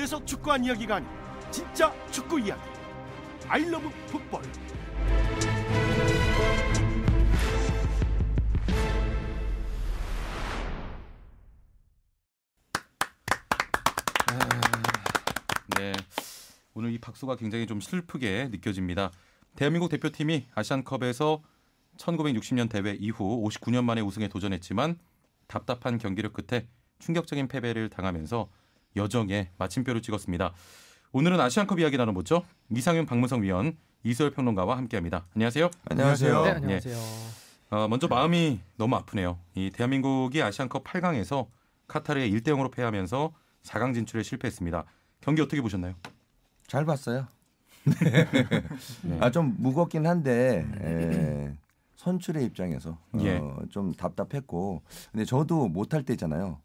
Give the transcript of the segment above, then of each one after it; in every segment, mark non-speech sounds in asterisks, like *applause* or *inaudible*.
그래서 축구한 이야기가 아닌 진짜 축구 이야기. 아이러브 풋볼. 네. 오늘 이 박수가 굉장히 좀 슬프게 느껴집니다. 대한민국 대표팀이 아시안컵에서 1960년 대회 이후 59년 만에 우승에 도전했지만 답답한 경기력 끝에 충격적인 패배를 당하면서 여정에 마침표를 찍었습니다. 오늘은 아시안컵 이야기 나눠보죠. 이상윤 박문성 위원, 이소열 평론가와 함께합니다. 안녕하세요. 안녕하세요. 네, 네 안녕하세요. 예. 어, 먼저 마음이 너무 아프네요. 이 대한민국이 아시안컵 8강에서 카타르에 1대 0으로 패하면서 4강 진출에 실패했습니다. 경기 어떻게 보셨나요? 잘 봤어요. *laughs* 네. 네. 아좀 무겁긴 한데 에, 예, 선출의 입장에서 어, 예. 좀 답답했고 근데 저도 못할 때잖아요.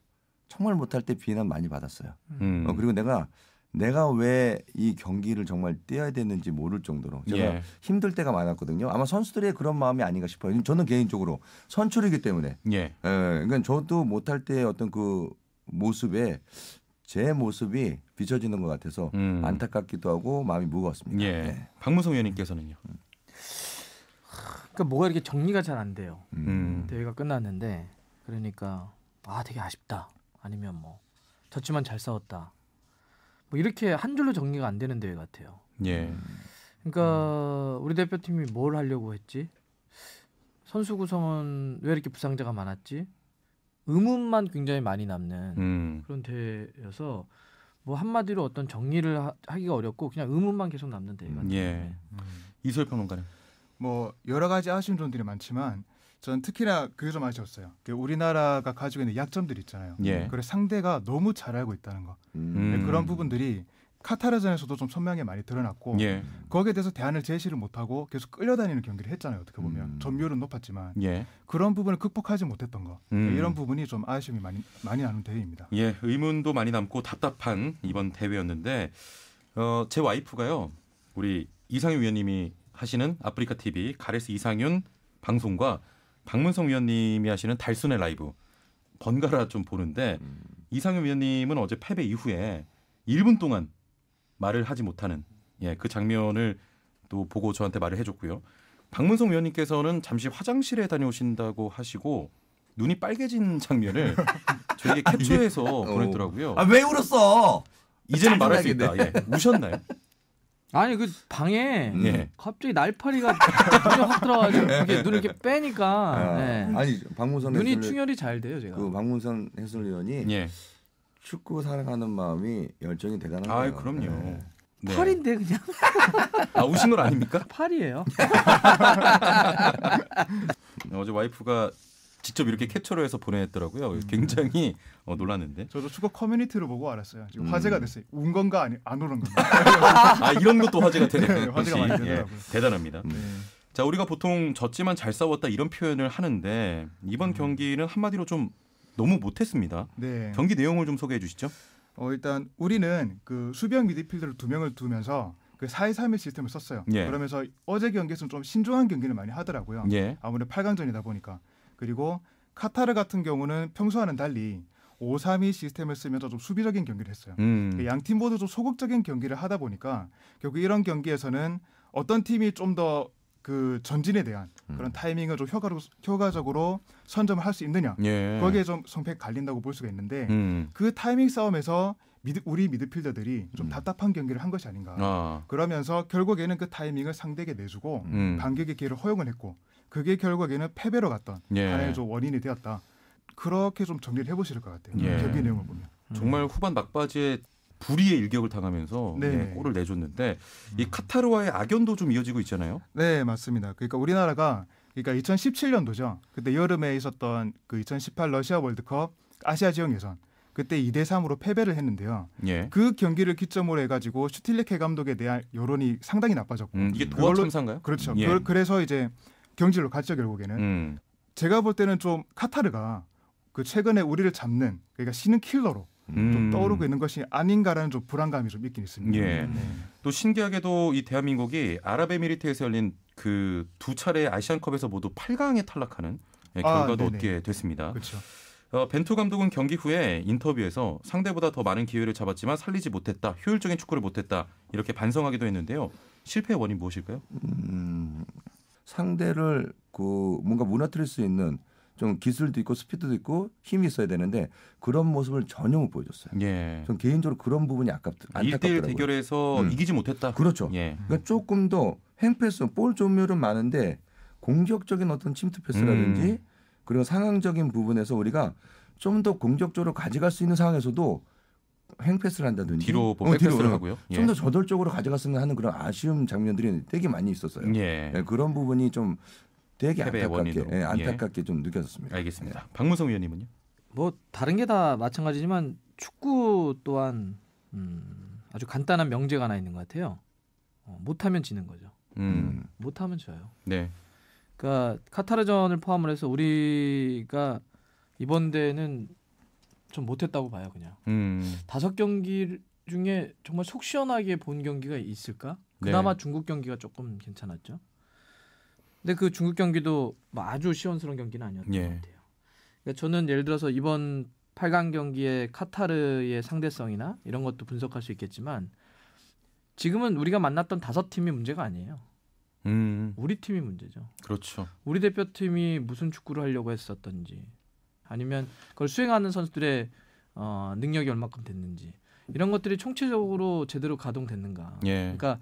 정말 못할 때 비난 많이 받았어요. 음. 어, 그리고 내가 내가 왜 이 경기를 정말 뛰어야 되는지 모를 정도로 제가 예. 힘들 때가 많았거든요. 아마 선수들의 그런 마음이 아닌가 싶어요. 저는 개인적으로 선출이기 때문에. 예. 에, 예, 그러니까 저도 못할 때 어떤 그 모습에 제 모습이 비춰지는 것 같아서 음. 안타깝기도 하고 마음이 무거웠습니다. 예. 네. 박무성 위원님께서는요. 음. 그러니까 뭐가 이렇게 정리가 잘 안 돼요. 음. 대회가 끝났는데 그러니까 아 되게 아쉽다. 아니면 뭐 졌지만 잘 싸웠다. 뭐 이렇게 한 줄로 정리가 안 되는 대회 같아요. 예. 그러니까 우리 대표팀이 뭘 하려고 했지? 선수 구성은 왜 이렇게 부상자가 많았지? 의문만 굉장히 많이 남는 음. 그런 대회여서 뭐 한마디로 어떤 정리를 하, 기가 어렵고 그냥 의문만 계속 남는 대회 같아요. 음. 예. 음. 이소희 평론가는 뭐 여러 가지 아쉬운 점들이 많지만 저는 특히나 그게 좀 아쉬웠어요. 그 우리나라가 가지고 있는 약점들 있잖아요. 예. 그래서 상대가 너무 잘 알고 있다는 거. 음. 네, 그런 부분들이 카타르전에서도 좀 선명히 많이 드러났고 예. 거기에 대해서 대안을 제시를 못하고 계속 끌려다니는 경기를 했잖아요. 어떻게 보면 음. 점유율은 높았지만 예. 그런 부분을 극복하지 못했던 거 네, 음. 이런 부분이 좀 아쉬움이 많이 많이 나는 대회입니다. 예, 의문도 많이 남고 답답한 이번 대회였는데 어, 제 와이프가요 우리 이상윤 위원님이 하시는 아프리카 TV 가레스 이상윤 방송과 박문성 위원님이 하시는 달순의 라이브 번갈아 좀 보는데 음. 이상현 위원님은 어제 패배 이후에 1분 동안 말을 하지 못하는 예, 그 장면을 또 보고 저한테 말을 해줬고요. 박문성 위원님께서는 잠시 화장실에 다녀오신다고 하시고 눈이 빨개진 장면을 *laughs* 저에게 아, 캡처해서 어. 보냈더라고요. 아 왜 울었어? 이제는 말할 수 있다. 예. 우셨나요? 아니 그 방에 예. 갑자기 날파리가 눈에 확 들어가지고 그 네. 눈을 이렇게 빼니까 아, 네. 아니 박문선 눈이 해설위원, 그 충혈이 잘 돼요 제가 그 박문선 해설위원이 예. 축구 사랑하는 마음이 열정이 대단한 아, 거예요. 그럼요. 네. 네. 팔인데 그냥. 아 우신 건 아닙니까? 팔이에요. *laughs* 어제 와이프가 직접 이렇게 캡처를 해서 보내더라고요 음. 굉장히 어, 놀랐는데. 저도 축구 커뮤니티를 보고 알았어요. 지금 음. 화제가 됐어요. 운 건가 아니 안 오는 건가. *laughs* 아 이런 것도 화제가 되네요. 네, 화제가 많이 예, 되더라고요. 예, 대단합니다. 네. 자 우리가 보통 졌지만 잘 싸웠다 이런 표현을 하는데 이번 음. 경기는 한마디로 좀 너무 못했습니다. 네. 경기 내용을 좀 소개해 주시죠. 어, 일단 우리는 그 수비형 미드필더를 두 명을 두면서 그4 2 3의 시스템을 썼어요. 예. 그러면서 어제 경기에서는 좀 신중한 경기를 많이 하더라고요. 예. 아무래도 8강전이다 보니까. 그리고 카타르 같은 경우는 평소와는 달리 오삼이 시스템을 쓰면서 좀 수비적인 경기를 했어요. 음. 그 양팀 모두 좀 소극적인 경기를 하다 보니까 결국 이런 경기에서는 어떤 팀이 좀 더 그 전진에 대한 그런 음. 타이밍을 좀 효과로, 효과적으로 선점을 할 수 있느냐 예. 거기에 좀 성패 갈린다고 볼 수가 있는데 음. 그 타이밍 싸움에서 미드, 우리 미드필더들이 좀 음. 답답한 경기를 한 것이 아닌가 아. 그러면서 결국에는 그 타이밍을 상대에게 내주고 음. 반격의 기회를 허용을 했고 그게 결국에는 패배로 갔던 예. 하나의 좀 원인이 되었다. 그렇게 좀 정리를 해보실 것 같아요. 예. 경기 그 내용을 보면 정말 음. 후반 막바지에 불의의 일격을 당하면서 네. 예, 골을 내줬는데 이 음. 카타르와의 악연도 좀 이어지고 있잖아요. 네, 맞습니다. 그러니까 우리나라가 그러니까 2017년도죠. 그때 여름에 있었던 그2018 러시아 월드컵 아시아 지역 예선 그때 2대 3으로 패배를 했는데요. 예. 그 경기를 기점으로 해가지고 슈틸리케 감독에 대한 여론이 상당히 나빠졌고 음, 이게 도하 참사인가요? 그렇죠. 예. 그래서 이제 경질로 갔죠 결국에는. 음. 제가 볼 때는 좀 카타르가 그 최근에 우리를 잡는 그러니까 신은 킬러로 음. 좀 떠오르고 있는 것이 아닌가라는 좀 불안감이 좀 있긴 있습니다. 예. 네. 또 신기하게도 이 대한민국이 아랍에미리트에서 열린 그 두 차례 아시안컵에서 모두 8강에 탈락하는 예, 아, 결과도 아, 얻게 됐습니다. 그렇죠. 어, 벤투 감독은 경기 후에 인터뷰에서 상대보다 더 많은 기회를 잡았지만 살리지 못했다, 효율적인 축구를 못했다 이렇게 반성하기도 했는데요. 실패의 원인 무엇일까요? 음, 상대를 그 뭔가 무너뜨릴 수 있는 좀 기술도 있고 스피드도 있고 힘이 있어야 되는데 그런 모습을 전혀 못 보여줬어요. 예. 전 개인적으로 그런 부분이 아깝다. 더라고요 1대1 대결에서 음. 이기지 못했다. 그렇죠. 예. 그러니까 조금 더 행패스, 볼점유는 많은데 공격적인 어떤 침투 패스라든지 음. 그리고 상황적인 부분에서 우리가 좀 더 공격적으로 가져갈 수 있는 상황에서도 횡패스를 한다든지 뒤로 뭐 어, 뒤로 하고요. 예. 좀더 저돌적으로 가져갔으면 하는 그런 아쉬운 장면들이 되게 많이 있었어요. 예. 네, 그런 부분이 좀 되게 안타깝게 예, 예, 안타깝게 좀 느껴졌습니다. 알겠습니다. 박문성 위원님은요? 뭐 다른 게 다 마찬가지지만 축구 또한 음, 아주 간단한 명제가 하나 있는 것 같아요. 어, 못하면 지는 거죠. 음. 음. 못하면 져요. 네. 그러니까 카타르전을 포함을 해서 우리가 이번 대회는 좀 못했다고 봐요 그냥 음. 다섯 경기 중에 정말 속 시원하게 본 경기가 있을까? 그나마 네. 중국 경기가 조금 괜찮았죠. 근데 그 중국 경기도 뭐 아주 시원스러운 경기는 아니었던 예. 것 같아요. 그러니까 저는 예를 들어서 이번 8강 경기의 카타르의 상대성이나 이런 것도 분석할 수 있겠지만 지금은 우리가 만났던 다섯 팀이 문제가 아니에요. 음. 우리 팀이 문제죠. 그렇죠. 우리 대표팀이 무슨 축구를 하려고 했었던지 아니면 그걸 수행하는 선수들의 어, 능력이 얼마큼 됐는지 이런 것들이 총체적으로 제대로 가동됐는가. 예. 그러니까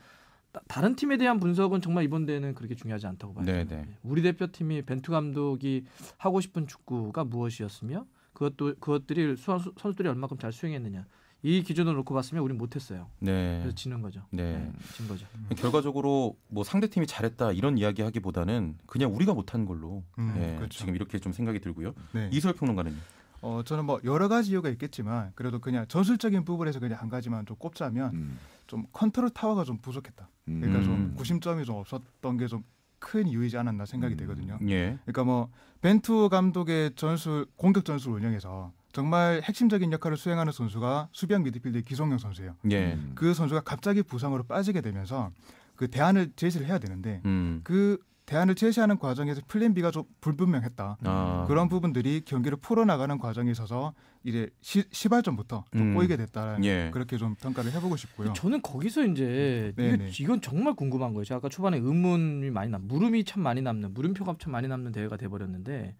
다, 다른 팀에 대한 분석은 정말 이번 대회는 그렇게 중요하지 않다고 봐요. 예. 우리 대표팀이 벤투 감독이 하고 싶은 축구가 무엇이었으며 그것도 그것들이 선수, 선수들이 얼마큼 잘 수행했느냐. 이 기준을 놓고 봤으면 우린 못했어요. 네. 그래서 지는 거죠. 네. 네. 진 거죠. 음. 결과적으로 뭐 상대 팀이 잘했다 이런 이야기하기보다는 그냥 우리가 못한 걸로 음, 네. 그렇죠. 지금 이렇게 좀 생각이 들고요. 네. 이설 평론가는요. 어 저는 뭐 여러 가지 이유가 있겠지만 그래도 그냥 전술적인 부분에서 그냥 한 가지만 좀 꼽자면 음. 좀 컨트롤 타워가 좀 부족했다. 그러니까 음. 좀 구심점이 좀 없었던 게 좀 큰 이유이지 않았나 생각이 음. 되거든요. 예. 그러니까 뭐 벤투 감독의 전술 공격 전술 운영에서 정말 핵심적인 역할을 수행하는 선수가 수비형 미드필더 기성용 선수예요. 예. 그 선수가 갑자기 부상으로 빠지게 되면서 그 대안을 제시를 해야 되는데 음. 그 대안을 제시하는 과정에서 플랜 B가 좀 불분명했다. 아. 그런 부분들이 경기를 풀어나가는 과정에 있어서 이제 시, 시발점부터 좀 음. 보이게 됐다라는 예. 그렇게 좀 평가를 해보고 싶고요. 저는 거기서 이제 네네. 이건 정말 궁금한 거예요. 제가 아까 초반에 의문이 많이 남, 물음이 참 많이 남는 물음표가 참 많이 남는 대회가 돼버렸는데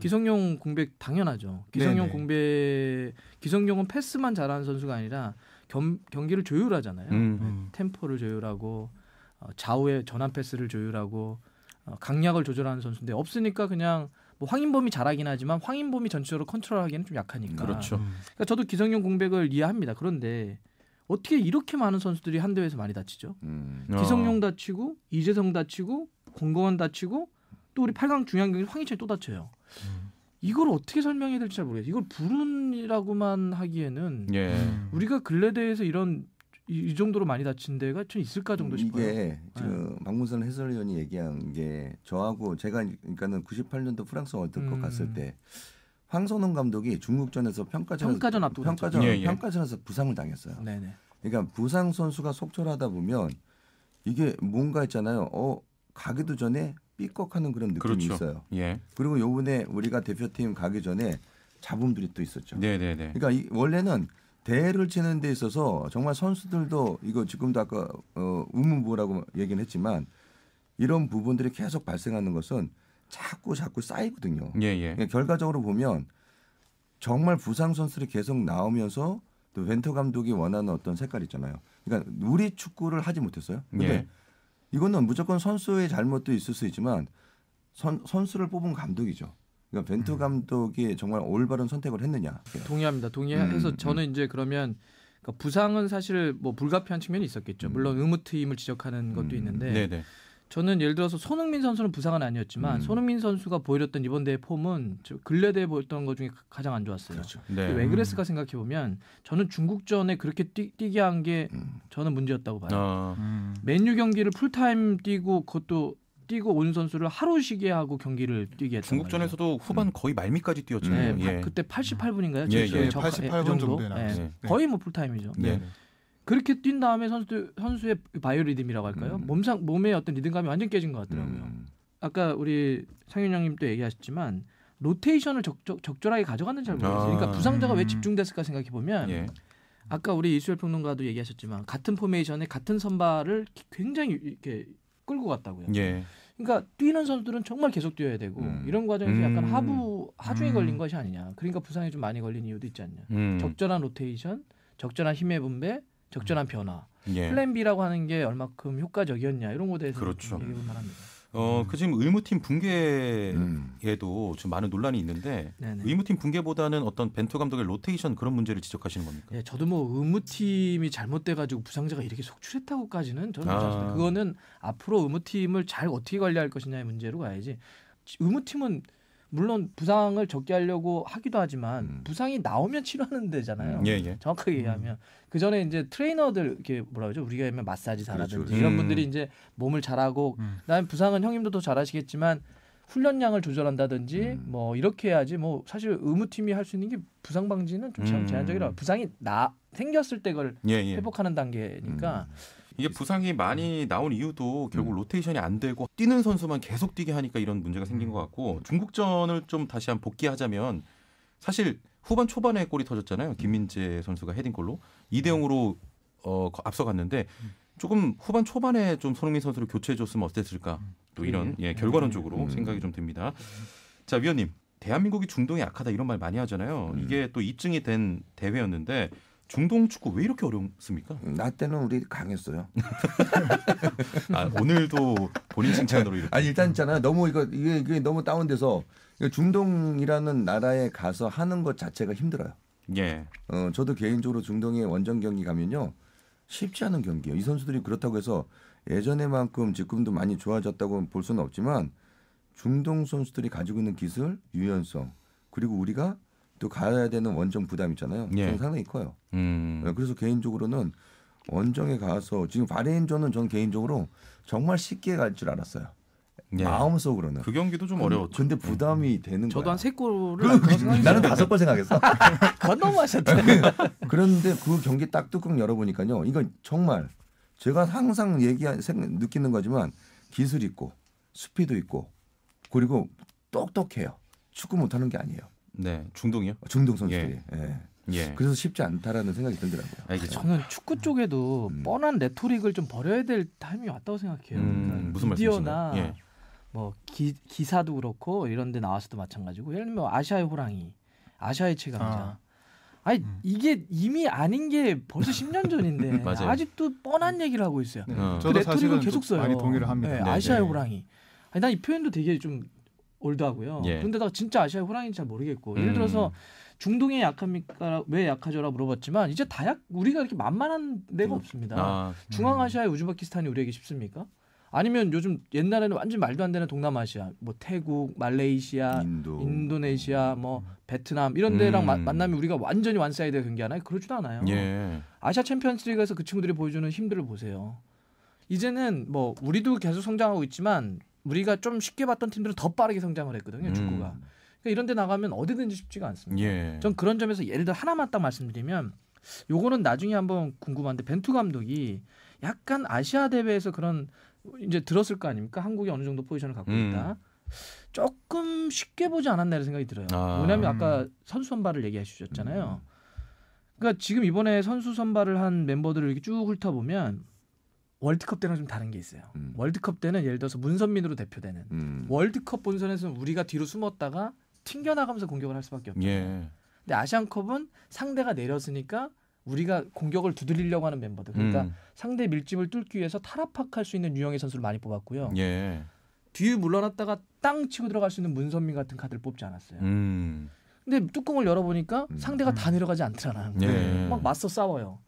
기성용 공백 당연하죠. 기성용 네네. 네. 공백 기성용은 패스만 잘하는 선수가 아니라 겸, 경기를 조율하잖아요. 음, 네, 음. 템포를 조율하고 어, 좌우의 전환 패스를 조율하고 어, 강약을 조절하는 선수인데 없으니까 그냥 뭐 황인범이 잘하긴 하지만 황인범이 전체적으로 컨트롤하기는 좀 약하니까. 그렇죠. 음. 그러니까 저도 기성용 공백을 이해합니다. 그런데 어떻게 이렇게 많은 선수들이 한 대회에서 많이 다치죠? 음. 기성용 아. 다치고 이재성 다치고 공공원 다치고 또 우리 8강 중요한 경기 황희찬이 또 다쳐요. 음. 이걸 어떻게 설명해야 될지 잘 모르겠어요. 이걸 불운이라고만 하기에는 예. 우리가 근래 대에서 이런 이, 이, 정도로 많이 다친 데가 좀 있을까 음, 정도 싶어요. 이게 예. 지금 박문선 해설위원이 얘기한 게 저하고 제가 그러니까는 98년도 프랑스 월드컵 음. 갔을 때 황선홍 감독이 중국전에서 평가전 평가전 앞두고 평가전 예, 예. 평가전에서 부상을 당했어요. 네네. 그러니까 부상 선수가 속절하다 보면 이게 뭔가 있잖아요. 어 가기도 전에 삐걱하는 그런 느낌이 그렇죠. 있어요. 예. 그리고 요번에 우리가 대표팀 가기 전에 잡음들이 또 있었죠. 네네네. 네, 네. 그러니까 이, 원래는 대회를 치는 데 있어서 정말 선수들도 이거 지금도 아까 어, 우문부라고 얘기는 했지만 이런 부분들이 계속 발생하는 것은 자꾸 자꾸 쌓이거든요. 예, 예. 그러니까 결과적으로 보면 정말 부상 선수들이 계속 나오면서 또 벤터 감독이 원하는 어떤 색깔 있잖아요. 그러니까 우리 축구를 하지 못했어요. 근데 예. 이거는 무조건 선수의 잘못도 있을 수 있지만 선, 선수를 뽑은 감독이죠. 그러니까 벤투 음. 감독이 정말 올바른 선택을 했느냐. 동의합니다. 동의해서 음, 음. 저는 이제 그러면 그러니까 부상은 사실 뭐 불가피한 측면이 있었겠죠. 음. 물론 의무투임을 지적하는 것도 음. 있는데 네네. 저는 예를 들어서 손흥민 선수는 부상은 아니었지만 음. 손흥민 선수가 보여줬던 이번 대회 폼은 근래 대회 보였던 것 중에 가장 안 좋았어요. 그렇죠. 네. 왜 음. 그랬을까 음. 생각해 보면 저는 중국전에 그렇게 뛰, 게한게 음. 저는 문제였다고 봐요. 어. 음. 맨유 경기를 풀타임 뛰고 그것도 뛰고 온 선수를 하루 쉬게 하고 경기를 뛰게 했죠. 중국전에서도 후반 음. 거의 말미까지 뛰었잖아요. 네, 예. 그때 88분인가요? 예, 예. 88분 예, 정도. 정도 예. 네. 네. 거의 뭐 풀타임이죠. 네. 네. 그렇게 뛴 다음에 선수 선수의 바이오리듬이라고 할까요? 음. 몸상 몸의 어떤 리듬감이 완전 깨진 것 같더라고요. 음. 아까 우리 상윤영님도 얘기하셨지만 로테이션을 적적, 적절하게 가져갔는지 잘 모르겠어요. 그러니까 아. 부상자가 왜 음. 집중됐을까 생각해 보면 예. 아까 우리 이수열 평론가도 얘기하셨지만 같은 포메이션에 같은 선발을 굉장히 이렇게 끌고 갔다고요. 예. 그러니까 뛰는 선수들은 정말 계속 뛰어야 되고 음. 이런 과정에서 약간 음. 하부 하중에 음. 걸린 것이 아니냐. 그러니까 부상이 좀 많이 걸린 이유도 있지 않냐. 음. 적절한 로테이션, 적절한 힘의 분배, 적절한 변화, 예. 플랜 B라고 하는 게 얼마큼 효과적이었냐 이런 것에 대해서 그렇죠. 얘기해 볼합니다 어, 음. 그 지금 의무팀 붕괴에도 음. 지금 많은 논란이 있는데 네네. 의무팀 붕괴보다는 어떤 벤투 감독의 로테이션 그런 문제를 지적하시는 겁니까? 예, 저도 뭐 의무팀이 잘못돼가지고 부상자가 이렇게 속출했다고까지는 저는 아. 그거는 앞으로 의무팀을 잘 어떻게 관리할 것이냐의 문제로 가야지 의무팀은 물론 부상을 적게 하려고 하기도 하지만 음. 부상이 나오면 치료하는 데잖아요. 예, 예. 정확하게 음. 얘기하면 음. 그 전에 이제 트레이너들 이렇게 뭐라 그러죠? 우리가 하면 마사지사라든지 그렇죠, 그렇죠. 이런 음. 분들이 이제 몸을 잘하고 음. 그다음에 부상은 형님도 더 잘하시겠지만 훈련량을 조절한다든지 음. 뭐 이렇게 해야지 뭐 사실 의무팀이 할 수 있는 게 부상 방지는 좀 음. 제한적이라 부상이 나 생겼을 때 그걸 예, 예. 회복하는 단계니까 음. 이게 부상이 많이 네. 나온 이유도 결국 음. 로테이션이 안 되고 뛰는 선수만 계속 뛰게 하니까 이런 문제가 생긴 음. 것 같고 중국전을 좀 다시 한 복귀하자면 사실 후반 초반에 골이 터졌잖아요. 음. 김민재 선수가 헤딩골로 이대0으로 어, 앞서갔는데 음. 조금 후반 초반에 좀 손흥민 선수를 교체해 줬으면 어땠을까? 또 이런 네. 예, 결과론적으로 음. 생각이 좀 듭니다. 자, 위원님. 대한민국이 중동에 약하다 이런 말 많이 하잖아요. 이게 또 입증이 된 대회였는데 중동 축구 왜 이렇게 어렵습니까? 음, 나 때는 우리 강했어요. *laughs* 아, 오늘도 본인 칭찬으로 이렇게. 아니 일단 있잖아 너무 이거 이게, 이게 너무 다운돼서 중동이라는 나라에 가서 하는 것 자체가 힘들어요. 예. 어 저도 개인적으로 중동의 원정 경기 가면요 쉽지 않은 경기예요. 이 선수들이 그렇다고 해서 예전에만큼 지금도 많이 좋아졌다고 볼 수는 없지만 중동 선수들이 가지고 있는 기술, 유연성 그리고 우리가 또 가야 되는 원정 부담 있잖아요. 예. 상당히 커요. 음. 네, 그래서 개인적으로는 원정에 가서 지금 바레인전은 전 개인적으로 정말 쉽게 갈 줄 알았어요. 예. 마음속으로는 그 경기도 좀 어려웠죠. 근데 부담이 음. 되는 저도 한 세 골을 나는 다섯 번 생각했어. *laughs* 건 너무하셨다. *laughs* 그런데 그 경기 딱 뚜껑 열어보니까요. 이건 정말 제가 항상 얘기한 느끼는 거지만 기술 있고 스피드 있고 그리고 똑똑해요. 축구 못하는 게 아니에요. 네, 중동이요? 어, 중동 선수들이. 예. 예. 예. 그래서 쉽지 않다라는 생각이 들더라고요. 알겠 아, 저는 축구 쪽에도 음. 뻔한 레토릭을 좀 버려야 될 타이밍이 왔다고 생각해요. 음, 그러니까 무슨 말씀이신가 예. 뭐 기, 기사도 그렇고 이런 데 나와서도 마찬가지고 예를 들면 뭐 아시아의 호랑이, 아시아의 최강자. 아. 아니 음. 이게 이미 아닌 게 벌써 10년 전인데 *laughs* 아직도 뻔한 얘기를 하고 있어요. 네. 그 레토릭을 계속 써요. 많이 동의를 합니다. 네, 네 아시아의 네. 호랑이. 아니 난 이 표현도 되게 좀 올드하고요. 예. 그런데다가 진짜 아시아의 호랑이는잘 모르겠고 예를 음. 들어서 중동에 약합니까? 왜 약하죠라 물어봤지만 이제 다약 우리가 이렇게 만만한 데가 음. 없습니다. 아, 중앙아시아의 우즈베키스탄이 음. 우리에게 쉽습니까? 아니면 요즘 옛날에는 완전 말도 안 되는 동남아시아, 뭐 태국, 말레이시아, 인도. 네시아뭐 베트남 이런 데랑 음. 마, 만나면 우리가 완전히 완사이드 경기하나요? 그러지도 않아요. 예. 아시아 챔피언스리그에서 그 친구들이 보여주는 힘들을 보세요. 이제는 뭐 우리도 계속 성장하고 있지만 우리가 좀 쉽게 봤던 팀들은 더 빠르게 성장을 했거든요 음. 축구가. 음. 그러니까 이런 데 나가면 어디든지 쉽지가 않습니다. 예. 전 그런 점에서 예를 들어 하나만 딱 말씀드리면 요거는 나중에 한번 궁금한데 벤투 감독이 약간 아시아 대회에서 그런 이제 들었을 거 아닙니까? 한국이 어느 정도 포지션을 갖고 있다. 음. 조금 쉽게 보지 않았나 이런 생각이 들어요. 아. 왜냐하면 아까 음. 선수 선발을 얘기해 주셨잖아요. 음. 그러니까 지금 이번에 선수 선발을 한 멤버들을 이렇게 쭉 훑어보면 월드컵 때랑 좀 다른 게 있어요. 음. 월드컵 때는 예를 들어서 문선민으로 대표되는 음. 월드컵 본선에서는 우리가 뒤로 숨었다가 튕겨나가면서 공격을 할 수밖에 없죠. 예. 근데 아시안컵은 상대가 내렸으니까 우리가 공격을 두드리려고 하는 멤버들. 그러니까 음. 상대 밀집을 뚫기 위해서 탈압박할 수 있는 유형의 선수를 많이 뽑았고요. 예. 뒤에 물러났다가 땅 치고 들어갈 수 있는 문선민 같은 카드를 뽑지 않았어요. 음. 근데 뚜껑을 열어보니까 음. 상대가 다 음. 내려가지 않더라는 거예요. 예. 막 맞서 싸워요.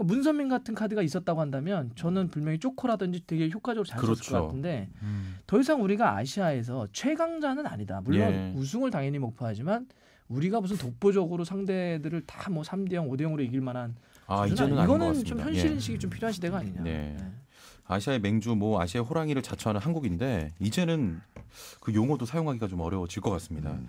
그러니까 문선민 같은 카드가 있었다고 한다면 저는 분명히 쪼코라든지 되게 효과적으로 잘 썼을 그렇죠. 것 같은데 음. 더 이상 우리가 아시아에서 최강자는 아니다. 물론 예. 우승을 당연히 목표하지만 우리가 무슨 독보적으로 상대들을 다뭐 3대 0, 5대 0으로 이길 만한 아, 이제는 이거는 좀 현실 예. 인식이 예. 좀 필요한 시대가 아니냐. 네. 네. 아시아의 맹주 뭐 아시아의 호랑이를 자처하는 한국인데 이제는 그 용어도 사용하기가 좀 어려워질 것 같습니다. 음.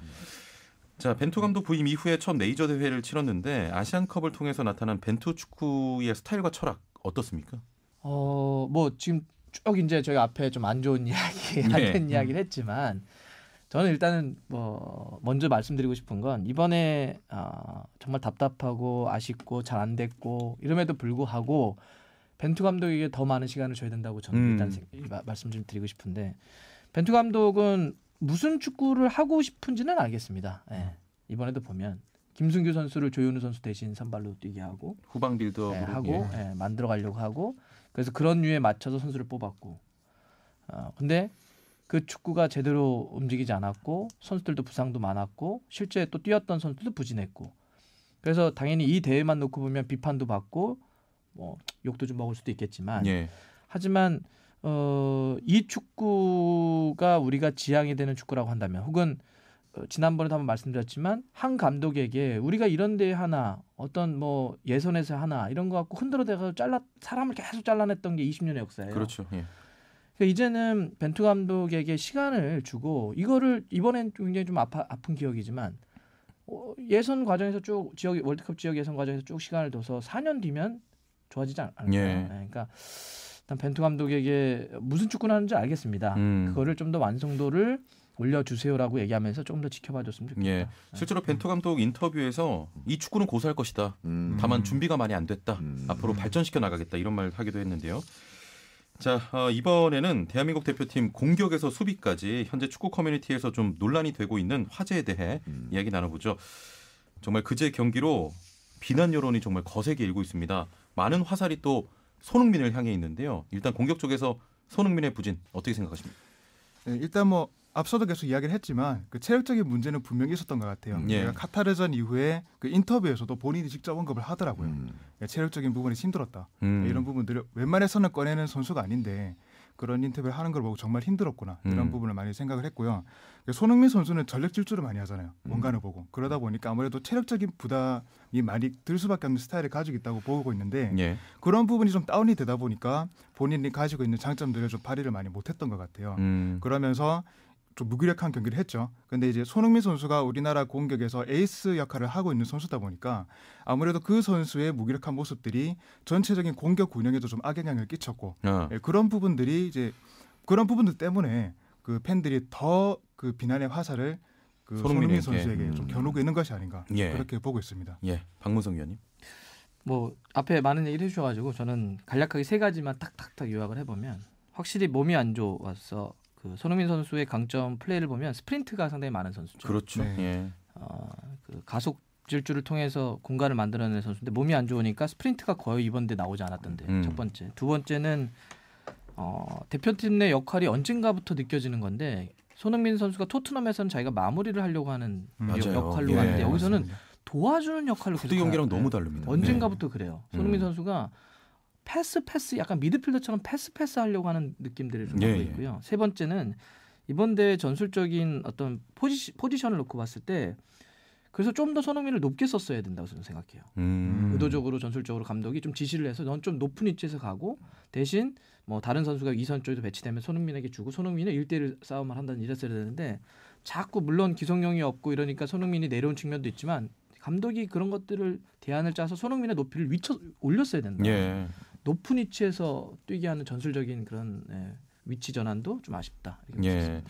자, 벤투 감독 부임 이후에 첫 메이저 대회를 치렀는데 아시안컵을 통해서 나타난 벤투 축구의 스타일과 철학 어떻습니까? 어, 뭐 지금 쭉 이제 저희 앞에 좀 안 좋은 *laughs* 이야기, 안 네. 음. 이야기를 했지만 저는 일단은 뭐 먼저 말씀드리고 싶은 건 이번에 어, 정말 답답하고 아쉽고 잘 안 됐고 이름에도 불구하고 벤투 감독에게 더 많은 시간을 줘야 된다고 저는 음. 일단 마, 말씀 좀 드리고 싶은데 벤투 감독은 무슨 축구를 하고 싶은지는 알겠습니다. 예. 이번에도 보면 김승규 선수를 조현우 선수 대신 선발로 뛰게 하고 후방 빌드업으 예, 하고 예. 만들어 가려고 하고 그래서 그런 류에 맞춰서 선수를 뽑았고 어, 근데 그 축구가 제대로 움직이지 않았고 선수들도 부상도 많았고 실제 또 뛰었던 선수도 부진했고 그래서 당연히 이 대회만 놓고 보면 비판도 받고 뭐 욕도 좀 먹을 수도 있겠지만 예. 하지만 어, 이 축구가 우리가 지향이 되는 축구라고 한다면 혹은 어, 지난번에도 한 번 말씀드렸지만 한 감독에게 우리가 이런 데 하나 어떤 뭐 예선에서 하나 이런 거 갖고 흔들어대서 잘라 사람을 계속 잘라냈던 게 20년의 역사예요. 그렇죠. 예. 니까 그러니까 이제는 벤투 감독에게 시간을 주고 이거를 이번엔 굉장히 좀 아파, 아픈 기억이지만 어, 예선 과정에서 쭉 지역 월드컵 지역 예선 과정에서 쭉 시간을 둬서 4년 뒤면 좋아지지 않을까. 예. 네, 그러니까 일단 벤투 감독에게 무슨 축구를 하는지 알겠습니다. 음. 그거를 좀 더 완성도를 올려주세요라고 얘기하면서 조금 더 지켜봐줬으면 좋겠습니다. 예. 네. 실제로 벤투 감독 인터뷰에서 이 축구는 고수할 것이다. 음. 다만 준비가 많이 안 됐다. 음. 앞으로 발전시켜 나가겠다 이런 말을 하기도 했는데요. 자 어, 이번에는 대한민국 대표팀 공격에서 수비까지 현재 축구 커뮤니티에서 좀 논란이 되고 있는 화제에 대해 음. 이야기 나눠보죠. 정말 그제 경기로 비난 여론이 정말 거세게 일고 있습니다. 많은 화살이 또 손흥민을 향해 있는데요. 일단 공격 쪽에서 손흥민의 부진 어떻게 생각하십니까? 네, 일단 뭐 앞서도 계속 이야기를 했지만 그 체력적인 문제는 분명히 있었던 것 같아요. 예. 카타르전 이후에 그 인터뷰에서도 본인이 직접 언급을 하더라고요. 음. 예, 체력적인 부분이 힘들었다. 음. 이런 부분들을 웬만해서는 꺼내는 선수가 아닌데 그런 인터뷰를 하는 걸 보고 정말 힘들었구나 이런 음. 부분을 많이 생각을 했고요. 손흥민 선수는 전력 질주를 많이 하잖아요. 원간을 음. 보고 그러다 보니까 아무래도 체력적인 부담이 많이 들 수밖에 없는 스타일을 가지고 있다고 보고 있는데 예. 그런 부분이 좀 다운이 되다 보니까 본인이 가지고 있는 장점들을 좀 발휘를 많이 못했던 것 같아요. 음. 그러면서 좀 무기력한 경기를 했죠. 근데 이제 손흥민 선수가 우리나라 공격에서 에이스 역할을 하고 있는 선수다 보니까 아무래도 그 선수의 무기력한 모습들이 전체적인 공격 운영에도 좀 악영향을 끼쳤고 아. 예, 그런 부분들이 이제 그런 부분들 때문에 그 팬들이 더 그 비난의 화살을 그 손흥민 선수에게 음. 좀 겨누고 있는 것이 아닌가 예. 그렇게 보고 있습니다. 예, 박문성 위원님. 뭐 앞에 많은 얘기를 해주셔가지고 저는 간략하게 세 가지만 딱딱딱 요약을 해보면 확실히 몸이 안 좋아서 그 손흥민 선수의 강점 플레이를 보면 스프린트가 상당히 많은 선수죠. 그렇죠. 네. 예. 어, 그 가속 질주를 통해서 공간을 만들어내는 선수인데 몸이 안 좋으니까 스프린트가 거의 이번 대 나오지 않았던데 음. 첫 번째, 두 번째는 어, 대표팀 내 역할이 언젠가부터 느껴지는 건데 손흥민 선수가 토트넘에서는 자기가 마무리를 하려고 하는 맞 역할로 예, 하는데 여기서는 맞습니다. 도와주는 역할로 그속 경기랑 너무 다릅니다. 네. 언젠가부터 네. 그래요. 손흥민 음. 선수가 패스 패스 약간 미드필더처럼 패스 패스 하려고 하는 느낌들을 좀보고 예, 예, 있고요. 세 번째는 이번 대회 전술적인 어떤 포지, 포지션을 놓고 봤을 때 그래서 좀 더 손흥민을 높게 썼어야 된다고 저는 생각해요. 음. 의도적으로 전술적으로 감독이 좀 지시를 해서 넌 좀 높은 위치에서 가고 대신 뭐 다른 선수가 이선 쪽에도 배치되면 손흥민에게 주고 손흥민의 일대일 싸움을 한다는 이랬어야 되는데 자꾸 물론 기성용이 없고 이러니까 손흥민이 내려온 측면도 있지만 감독이 그런 것들을 대안을 짜서 손흥민의 높이를 위쳐 올렸어야 된다. 예. 높은 위치에서 뛰게 하는 전술적인 그런 예, 위치 전환도 좀 아쉽다. 예.